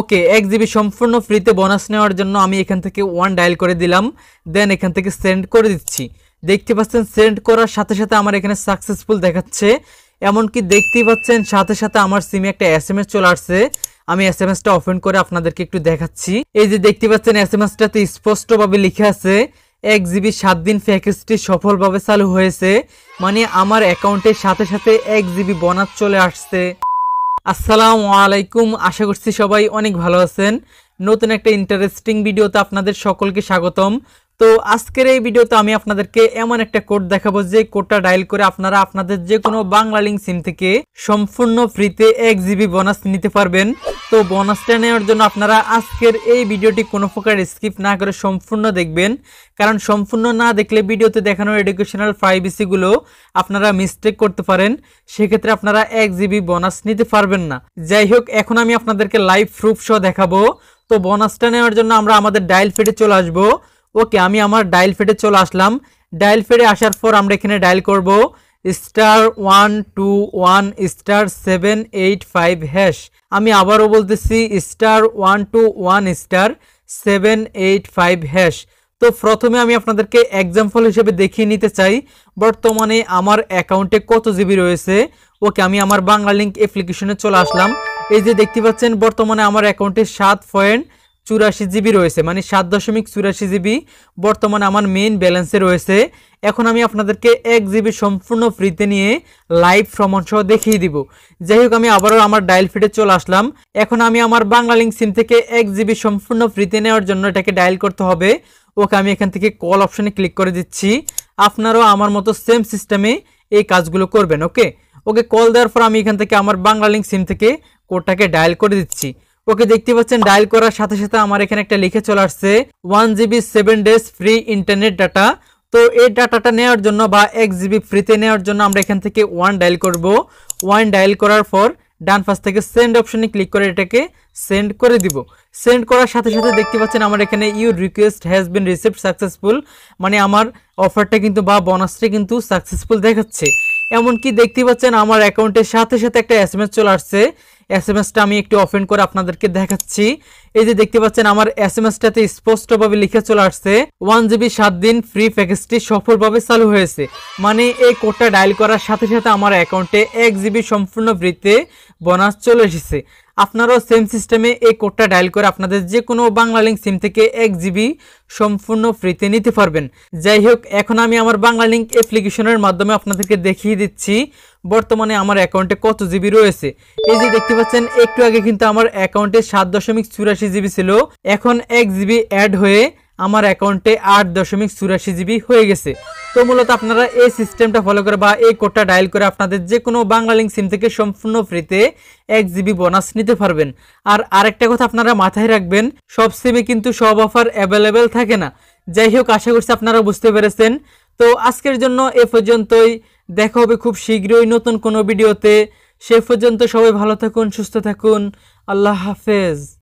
ওকে এক জিবি সম্পূর্ণ ফ্রিতে বোনাস নেওয়ার জন্য আমি এখান থেকে ওয়ান ডায়াল করে দিলাম দেন এখান থেকে সেন্ড করে দিচ্ছি দেখতে পাচ্ছেন সেন্ড করার সাথে সাথে আমার এখানে সাকসেসফুল দেখাচ্ছে এমনকি দেখতেই পাচ্ছেন সাথে সাথে আমার সিমে একটা এস এম এস চলে আসছে আমি এস এম এসটা ওপেন করে আপনাদেরকে একটু দেখাচ্ছি এই যে দেখতে পাচ্ছেন এস এম এসটাতে স্পষ্টভাবে লিখে আছে এক জিবি সাত দিন প্যাকেজটি সফলভাবে চালু হয়েছে মানে আমার অ্যাকাউন্টের সাথে সাথে এক জিবি বোনাস চলে আসছে আসসালামু আলাইকুম আশা করছি সবাই অনেক ভালো আছেন নতুন একটা ইন্টারেস্টিং ভিডিওতে আপনাদের সকলকে স্বাগতম তো আজকের এই ভিডিওতে আমি আপনাদেরকে এমন একটা কোড দেখাবো যে কোডটা ডায়াল করে আপনারা আপনাদের যে কোনো বাংলা লিঙ্ক সিম থেকে সম্পূর্ণ ফ্রিতে এক জিবি বোনাস নিতে পারবেন তো বোনাসটা নেওয়ার জন্য আপনারা আজকের এই ভিডিওটি কোনো প্রকার স্কিপ না করে সম্পূর্ণ দেখবেন কারণ সম্পূর্ণ না দেখলে ভিডিওতে দেখানো এডুকেশনাল প্রাইভেসিগুলো আপনারা মিস্টেক করতে পারেন সেক্ষেত্রে আপনারা এক জিবি বোনাস নিতে পারবেন না যাই হোক এখন আমি আপনাদেরকে লাইভ প্রুফ সহ দেখাবো তো বোনাসটা নেওয়ার জন্য আমরা আমাদের ডায়াল ফেটে চলে আসবো ওকে আমি আমার ডায়াল ফেডে চলে আসলাম ডায়াল ফেডে আসার পর আমরা এখানে ডায়াল করব star one two one star seven eight five hash আমি আবারও বলতেছি star one two one star seven eight five hash তো প্রথমে আমি আপনাদেরকে এক্সাম্পল হিসেবে দেখিয়ে নিতে চাই বর্তমানে আমার অ্যাকাউন্টে কত জিবি রয়েছে ওকে আমি আমার বাংলা লিঙ্ক অ্যাপ্লিকেশনে চলে আসলাম এই যে দেখতে পাচ্ছেন বর্তমানে আমার অ্যাকাউন্টে সাত পয়েন্ট চুরাশি জিবি রয়েছে মানে সাত দশমিক চুরাশি জিবি বর্তমানে আমার মেইন ব্যালেন্সে রয়েছে এখন আমি আপনাদেরকে এক জিবি সম্পূর্ণ ফ্রিতে নিয়ে লাইভ সহ দেখিয়ে দিব যাই হোক আমি আবারও আমার ডায়াল ফিটে চলে আসলাম এখন আমি আমার বাংলালিঙ্ক সিম থেকে এক জিবি সম্পূর্ণ ফ্রিতে নেওয়ার জন্য এটাকে ডায়াল করতে হবে ওকে আমি এখান থেকে কল অপশানে ক্লিক করে দিচ্ছি আপনারও আমার মতো সেম সিস্টেমে এই কাজগুলো করবেন ওকে ওকে কল দেওয়ার পর আমি এখান থেকে আমার বাংলালিঙ্ক সিম থেকে কোডটাকে ডায়াল করে দিচ্ছি ওকে দেখতে পাচ্ছেন ডায়াল করার সাথে সাথে আমার এখানে একটা লিখে চলে আসছে one GB seven days free internet data তো এই ডাটাটা নেওয়ার জন্য বা এক জিবি ফ্রিতে নেওয়ার জন্য আমরা এখান থেকে ওয়ান ডায়াল করব ওয়ান ডায়াল করার পর ডান পাশ থেকে সেন্ড অপশনে ক্লিক করে এটাকে সেন্ড করে দিব সেন্ড করার সাথে সাথে দেখতে পাচ্ছেন আমার এখানে you request has been received successful মানে আমার অফারটা কিন্তু বা বোনাসটা কিন্তু সাকসেসফুল দেখাচ্ছে এমনকি দেখতে পাচ্ছেন আমার অ্যাকাউন্টের সাথে সাথে একটা এস চলে আসছে এস এম এসটা আমি একটু অফেন করে আপনাদেরকে দেখাচ্ছি এই যে দেখতে পাচ্ছেন আমার এস এম এসটাতে স্পষ্টভাবে লিখে চলে আসছে ওয়ান জিবি সাত দিন ফ্রি প্যাকেজটি সফলভাবে চালু হয়েছে মানে এই কোডটা ডায়াল করার সাথে সাথে আমার অ্যাকাউন্টে এক জিবি সম্পূর্ণ ফ্রিতে বোনাস চলে এসেছে আপনারও সেম সিস্টেমে এই কোডটা ডায়াল করে আপনাদের যে কোনো বাংলা লিঙ্ক সিম থেকে এক জিবি সম্পূর্ণ ফ্রিতে নিতে পারবেন যাই হোক এখন আমি আমার বাংলা লিঙ্ক অ্যাপ্লিকেশনের মাধ্যমে আপনাদেরকে দেখিয়ে দিচ্ছি বর্তমানে আমার অ্যাকাউন্টে কত জিবি রয়েছে এই যে দেখতে পাচ্ছেন একটু আগে কিন্তু আমার অ্যাকাউন্টে সাত দশমিক চুরাশি জিবি ছিল এখন এক জিবি অ্যাড হয়ে আমার অ্যাকাউন্টে আট দশমিক চুরাশি জিবি হয়ে গেছে তো মূলত আপনারা এই সিস্টেমটা ফলো করে বা এই কোডটা ডায়াল করে আপনাদের যে কোনো বাংলালিং সিম থেকে সম্পূর্ণ ফ্রিতে এক জিবি বোনাস নিতে পারবেন আর আরেকটা কথা আপনারা মাথায় রাখবেন সব সিমে কিন্তু সব অফার অ্যাভেলেবেল থাকে না যাই হোক আশা করছি আপনারা বুঝতে পেরেছেন তো আজকের জন্য এ পর্যন্তই দেখা হবে খুব শীঘ্রই নতুন কোনো ভিডিওতে সে পর্যন্ত সবাই ভালো থাকুন সুস্থ থাকুন আল্লাহ হাফেজ